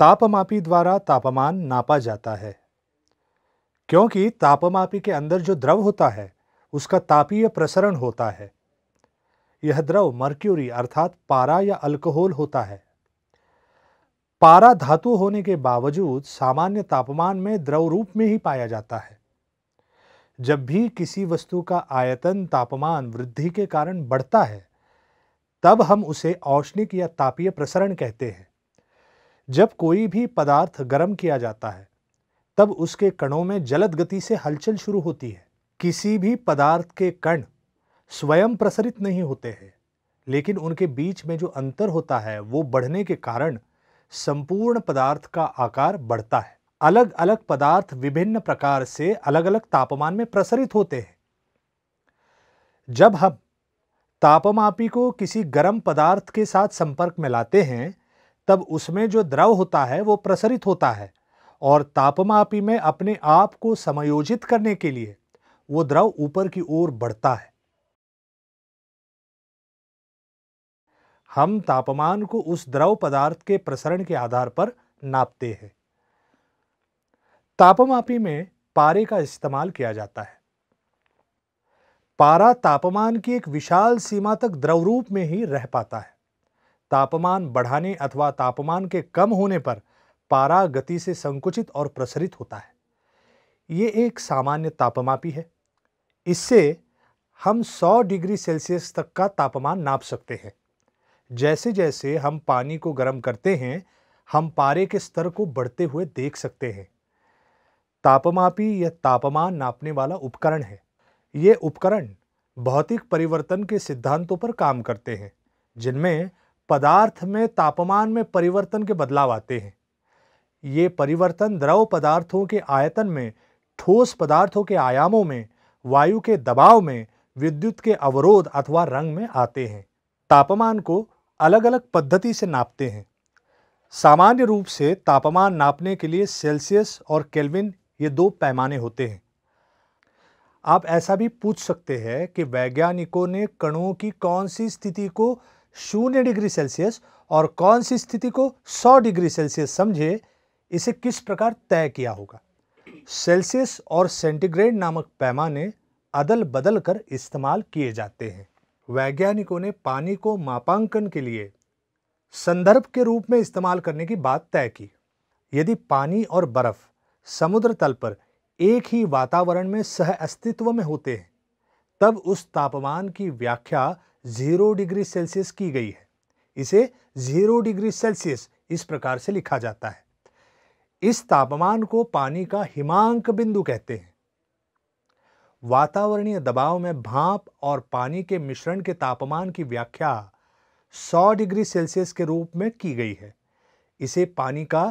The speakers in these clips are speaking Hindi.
तापमापी द्वारा तापमान नापा जाता है क्योंकि तापमापी के अंदर जो द्रव होता है उसका तापीय प्रसरण होता है यह द्रव मर्क्यूरी अर्थात पारा या अल्कोहल होता है पारा धातु होने के बावजूद सामान्य तापमान में द्रव रूप में ही पाया जाता है जब भी किसी वस्तु का आयतन तापमान वृद्धि के कारण बढ़ता है तब हम उसे औष्णिक या तापीय प्रसरण कहते हैं जब कोई भी पदार्थ गर्म किया जाता है तब उसके कणों में जलद गति से हलचल शुरू होती है किसी भी पदार्थ के कण स्वयं प्रसरित नहीं होते हैं लेकिन उनके बीच में जो अंतर होता है वो बढ़ने के कारण संपूर्ण पदार्थ का आकार बढ़ता है अलग अलग पदार्थ विभिन्न प्रकार से अलग अलग तापमान में प्रसरित होते हैं जब हम तापमापी को किसी गर्म पदार्थ के साथ संपर्क में लाते हैं तब उसमें जो द्रव होता है वो प्रसरित होता है और तापमापी में अपने आप को समायोजित करने के लिए वो द्रव ऊपर की ओर बढ़ता है हम तापमान को उस द्रव पदार्थ के प्रसरण के आधार पर नापते हैं तापमापी में पारे का इस्तेमाल किया जाता है पारा तापमान की एक विशाल सीमा तक द्रव रूप में ही रह पाता है तापमान बढ़ाने अथवा तापमान के कम होने पर पारा गति से संकुचित और प्रसरित होता है ये एक सामान्य तापमापी है इससे हम 100 डिग्री सेल्सियस तक का तापमान नाप सकते हैं जैसे जैसे हम पानी को गर्म करते हैं हम पारे के स्तर को बढ़ते हुए देख सकते हैं तापमापी यह तापमान नापने वाला उपकरण है ये उपकरण भौतिक परिवर्तन के सिद्धांतों पर काम करते हैं जिनमें पदार्थ में तापमान में परिवर्तन के बदलाव आते हैं ये परिवर्तन द्रव पदार्थों के आयतन में ठोस पदार्थों के आयामों में वायु के दबाव में विद्युत के अवरोध अथवा रंग में आते हैं तापमान को अलग अलग पद्धति से नापते हैं सामान्य रूप से तापमान नापने के लिए सेल्सियस और केल्विन ये दो पैमाने होते हैं आप ऐसा भी पूछ सकते हैं कि वैज्ञानिकों ने कणों की कौन सी स्थिति को शून्य डिग्री सेल्सियस और कौन सी स्थिति को 100 डिग्री सेल्सियस समझे इसे किस प्रकार तय किया होगा सेल्सियस और सेंटीग्रेड नामक पैमाने अदल बदल कर इस्तेमाल किए जाते हैं वैज्ञानिकों ने पानी को मापांकन के लिए संदर्भ के रूप में इस्तेमाल करने की बात तय की यदि पानी और बर्फ समुद्र तल पर एक ही वातावरण में सह अस्तित्व में होते हैं तब उस तापमान की व्याख्या ज़ीरो डिग्री सेल्सियस की गई है इसे ज़ीरो डिग्री सेल्सियस इस प्रकार से लिखा जाता है इस तापमान को पानी का हिमांक बिंदु कहते हैं वातावरणीय दबाव में भाप और पानी के मिश्रण के तापमान की व्याख्या 100 डिग्री सेल्सियस के रूप में की गई है इसे पानी का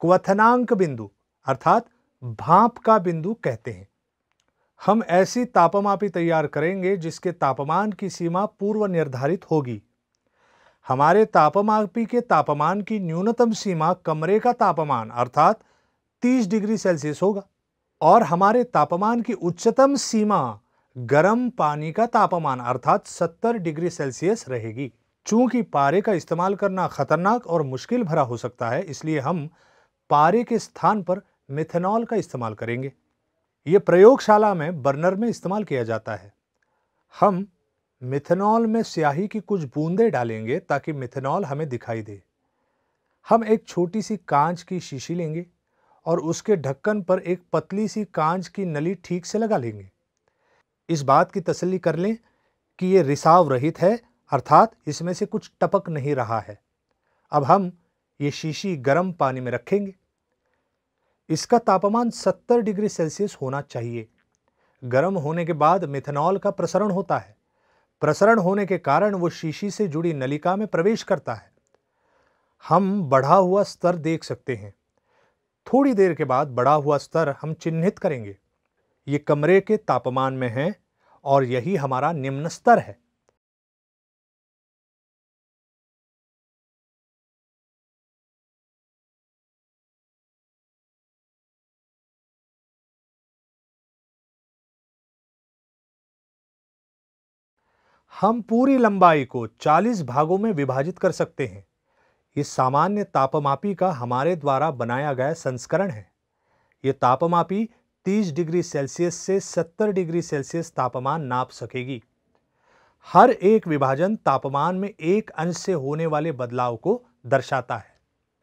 क्वथनांक बिंदु अर्थात भाप का बिंदु कहते हैं हम ऐसी तापमापी तैयार करेंगे जिसके तापमान की सीमा पूर्व निर्धारित होगी हमारे तापमापी के तापमान की न्यूनतम सीमा कमरे का तापमान अर्थात 30 डिग्री सेल्सियस होगा और हमारे तापमान की उच्चतम सीमा गर्म पानी का तापमान अर्थात 70 डिग्री सेल्सियस रहेगी चूंकि पारे का इस्तेमाल करना खतरनाक और मुश्किल भरा हो सकता है इसलिए हम पारे के स्थान पर मिथेनॉल का इस्तेमाल करेंगे ये प्रयोगशाला में बर्नर में इस्तेमाल किया जाता है हम मिथेनॉल में स्याही की कुछ बूंदें डालेंगे ताकि मिथेनॉल हमें दिखाई दे हम एक छोटी सी कांच की शीशी लेंगे और उसके ढक्कन पर एक पतली सी कांच की नली ठीक से लगा लेंगे इस बात की तसल्ली कर लें कि ये रिसाव रहित है अर्थात इसमें से कुछ टपक नहीं रहा है अब हम ये शीशी गर्म पानी में रखेंगे इसका तापमान 70 डिग्री सेल्सियस होना चाहिए गर्म होने के बाद मिथेनॉल का प्रसरण होता है प्रसरण होने के कारण वो शीशी से जुड़ी नलिका में प्रवेश करता है हम बढ़ा हुआ स्तर देख सकते हैं थोड़ी देर के बाद बढ़ा हुआ स्तर हम चिन्हित करेंगे ये कमरे के तापमान में है और यही हमारा निम्न स्तर है हम पूरी लंबाई को 40 भागों में विभाजित कर सकते हैं ये सामान्य तापमापी का हमारे द्वारा बनाया गया संस्करण है ये तापमापी 30 डिग्री सेल्सियस से 70 डिग्री सेल्सियस तापमान नाप सकेगी हर एक विभाजन तापमान में एक अंश से होने वाले बदलाव को दर्शाता है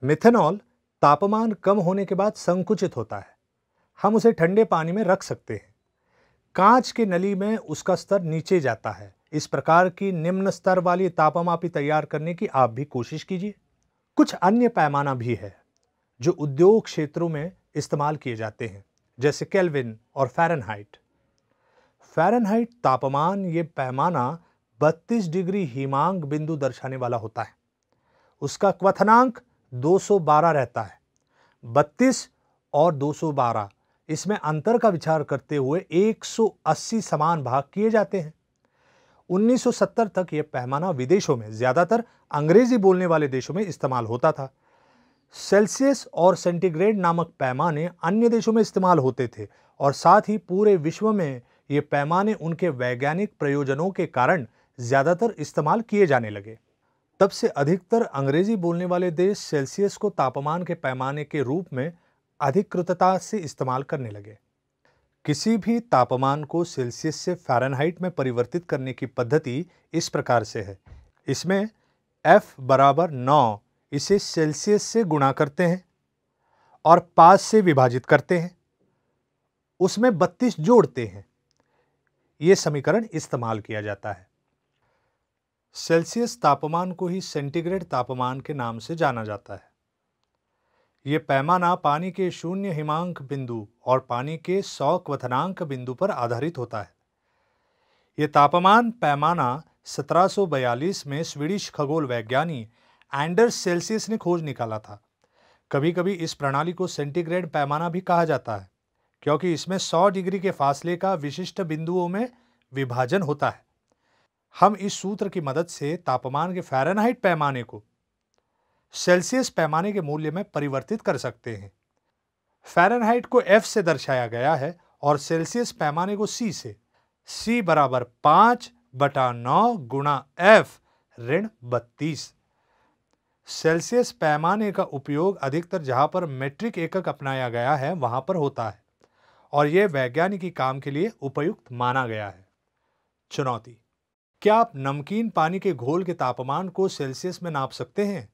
मिथेनॉल तापमान कम होने के बाद संकुचित होता है हम उसे ठंडे पानी में रख सकते हैं कांच के नली में उसका स्तर नीचे जाता है इस प्रकार की निम्न स्तर वाली तापमापी तैयार करने की आप भी कोशिश कीजिए कुछ अन्य पैमाना भी है जो उद्योग क्षेत्रों में इस्तेमाल किए जाते हैं जैसे केल्विन और फ़ारेनहाइट फ़ारेनहाइट तापमान ये पैमाना 32 डिग्री हिमांक बिंदु दर्शाने वाला होता है उसका क्वथनांक 212 रहता है 32 और 212 इसमें अंतर का विचार करते हुए 180 समान भाग किए जाते हैं 1970 तक यह पैमाना विदेशों में ज़्यादातर अंग्रेजी बोलने वाले देशों में इस्तेमाल होता था सेल्सियस और सेंटीग्रेड नामक पैमाने अन्य देशों में इस्तेमाल होते थे और साथ ही पूरे विश्व में ये पैमाने उनके वैज्ञानिक प्रयोजनों के कारण ज़्यादातर इस्तेमाल किए जाने लगे तब से अधिकतर अंग्रेजी बोलने वाले देश सेल्सियस को तापमान के पैमाने के रूप में अधिकृतता से इस्तेमाल करने लगे किसी भी तापमान को सेल्सियस से फ़ारेनहाइट में परिवर्तित करने की पद्धति इस प्रकार से है इसमें एफ बराबर नौ इसे सेल्सियस से गुणा करते हैं और पाँच से विभाजित करते हैं उसमें बत्तीस जोड़ते हैं ये समीकरण इस्तेमाल किया जाता है सेल्सियस तापमान को ही सेंटीग्रेड तापमान के नाम से जाना जाता है ये पैमाना पानी के शून्य हिमांक बिंदु और पानी के सौ क्वथनांक बिंदु पर आधारित होता है ये तापमान पैमाना 1742 में स्वीडिश खगोल वैज्ञानी एंडर्स सेल्सियस ने खोज निकाला था कभी कभी इस प्रणाली को सेंटीग्रेड पैमाना भी कहा जाता है क्योंकि इसमें 100 डिग्री के फासले का विशिष्ट बिंदुओं में विभाजन होता है हम इस सूत्र की मदद से तापमान के फ़ारेनहाइट पैमाने को सेल्सियस पैमाने के मूल्य में परिवर्तित कर सकते हैं फ़ारेनहाइट को एफ से दर्शाया गया है और सेल्सियस पैमाने को सी से सी बराबर पाँच बटा नौ गुणा एफ ऋण बत्तीस सेल्सियस पैमाने का उपयोग अधिकतर जहाँ पर मेट्रिक एकक अपनाया गया है वहाँ पर होता है और यह वैज्ञानिकी काम के लिए उपयुक्त माना गया है चुनौती क्या आप नमकीन पानी के घोल के तापमान को सेल्सियस में नाप सकते हैं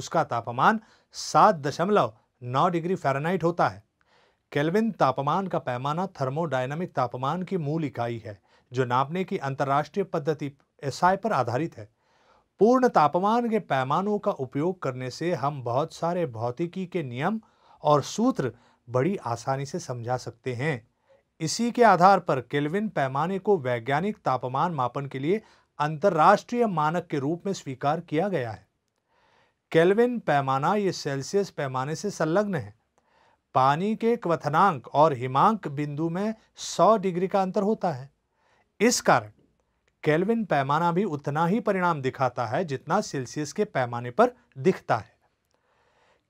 उसका तापमान सात दशमलव नौ डिग्री फ़ारेनहाइट होता है केल्विन तापमान का पैमाना थर्मोडायनामिक तापमान की मूल इकाई है जो नापने की अंतर्राष्ट्रीय पद्धति एसआई पर आधारित है पूर्ण तापमान के पैमानों का उपयोग करने से हम बहुत सारे भौतिकी के नियम और सूत्र बड़ी आसानी से समझा सकते हैं इसी के आधार पर केल्विन पैमाने को वैज्ञानिक तापमान मापन के लिए अंतर्राष्ट्रीय मानक के रूप में स्वीकार किया गया है केल्विन पैमाना ये सेल्सियस पैमाने से संलग्न है पानी के क्वथनांक और हिमांक बिंदु में 100 डिग्री का अंतर होता है इस कारण केल्विन पैमाना भी उतना ही परिणाम दिखाता है जितना सेल्सियस के पैमाने पर दिखता है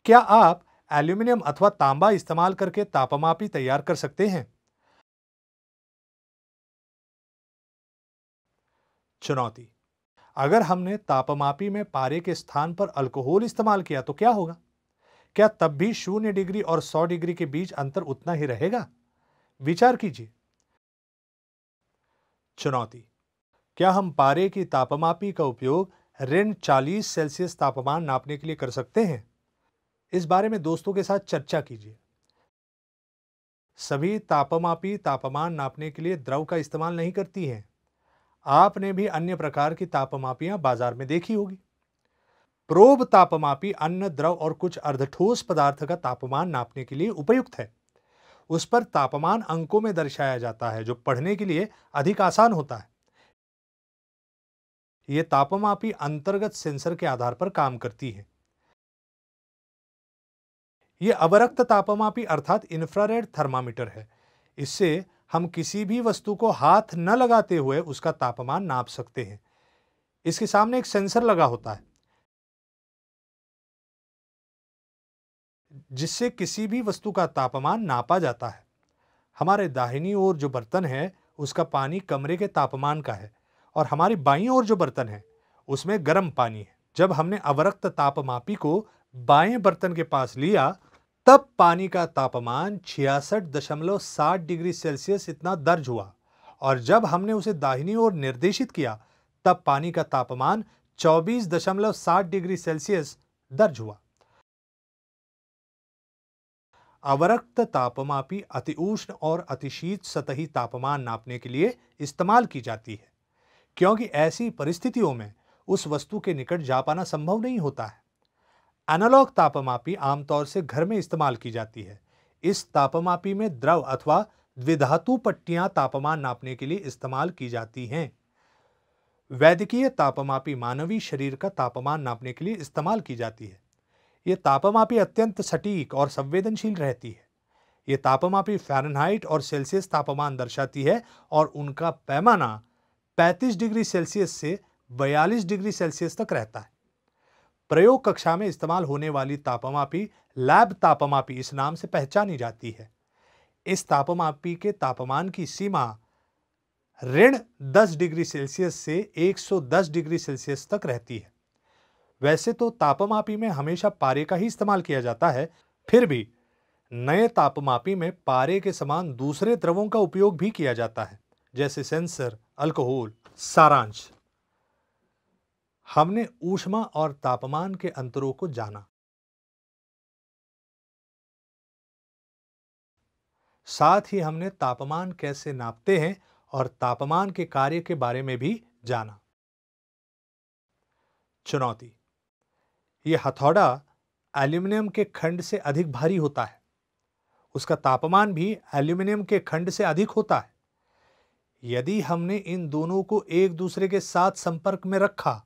क्या आप एल्यूमिनियम अथवा तांबा इस्तेमाल करके तापमापी तैयार कर सकते हैं चुनौती अगर हमने तापमापी में पारे के स्थान पर अल्कोहल इस्तेमाल किया तो क्या होगा क्या तब भी शून्य डिग्री और सौ डिग्री के बीच अंतर उतना ही रहेगा विचार कीजिए चुनौती क्या हम पारे की तापमापी का उपयोग ऋण चालीस सेल्सियस तापमान नापने के लिए कर सकते हैं इस बारे में दोस्तों के साथ चर्चा कीजिए सभी तापमापी तापमान नापने के लिए द्रव का इस्तेमाल नहीं करती हैं आपने भी अन्य प्रकार की तापमापियां बाजार में देखी होगी प्रोब तापमापी अन्न द्रव और कुछ अर्धठोस पदार्थ का तापमान नापने के लिए उपयुक्त है उस पर तापमान अंकों में दर्शाया जाता है जो पढ़ने के लिए अधिक आसान होता है ये तापमापी अंतर्गत सेंसर के आधार पर काम करती है ये अवरक्त तापमापी अर्थात इंफ्रारेड थर्मामीटर है इससे हम किसी भी वस्तु को हाथ न लगाते हुए उसका तापमान नाप सकते हैं इसके सामने एक सेंसर लगा होता है जिससे किसी भी वस्तु का तापमान नापा जाता है हमारे दाहिनी ओर जो बर्तन है उसका पानी कमरे के तापमान का है और हमारी बाईं ओर जो बर्तन है उसमें गर्म पानी है जब हमने अवरक्त तापमापी को बाएं बर्तन के पास लिया तब पानी का तापमान छियासठ दशमलव सात डिग्री सेल्सियस इतना दर्ज हुआ और जब हमने उसे दाहिनी ओर निर्देशित किया तब पानी का तापमान चौबीस दशमलव सात डिग्री सेल्सियस दर्ज हुआ अवरक्त तापमापी अति उष्ण और अतिशीत सतही तापमान नापने के लिए इस्तेमाल की जाती है क्योंकि ऐसी परिस्थितियों में उस वस्तु के निकट जा पाना संभव नहीं होता है एनालॉग तापमापी आमतौर से घर में इस्तेमाल की जाती है इस तापमापी में द्रव अथवा द्विधातु पट्टियां तापमान नापने के लिए इस्तेमाल की जाती हैं वैद्यकीय तापमापी मानवीय शरीर का तापमान नापने के लिए इस्तेमाल की जाती है ये तापमापी अत्यंत सटीक और संवेदनशील रहती है ये तापमापी फ़ारेनहाइट और सेल्सियस तापमान दर्शाती है और उनका पैमाना 35 डिग्री सेल्सियस से 42 डिग्री सेल्सियस तक रहता है प्रयोग कक्षा में इस्तेमाल होने वाली तापमापी लैब तापमापी इस नाम से पहचानी जाती है इस तापमापी के तापमान की सीमा ऋण 10 डिग्री सेल्सियस से 110 डिग्री सेल्सियस तक रहती है वैसे तो तापमापी में हमेशा पारे का ही इस्तेमाल किया जाता है फिर भी नए तापमापी में पारे के समान दूसरे द्रवों का उपयोग भी किया जाता है जैसे सेंसर अल्कोहल सारांश हमने ऊष्मा और तापमान के अंतरों को जाना साथ ही हमने तापमान कैसे नापते हैं और तापमान के कार्य के बारे में भी जाना चुनौती यह हथौड़ा एल्यूमिनियम के खंड से अधिक भारी होता है उसका तापमान भी एल्यूमिनियम के खंड से अधिक होता है यदि हमने इन दोनों को एक दूसरे के साथ संपर्क में रखा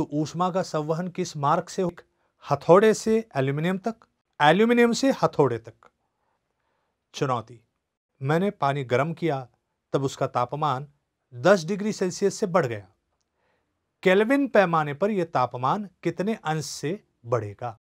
तो ऊष्मा का संवहन किस मार्ग से हो हथौड़े से एल्यूमिनियम तक एल्यूमिनियम से हथौड़े तक चुनौती मैंने पानी गर्म किया तब उसका तापमान 10 डिग्री सेल्सियस से बढ़ गया केल्विन पैमाने पर यह तापमान कितने अंश से बढ़ेगा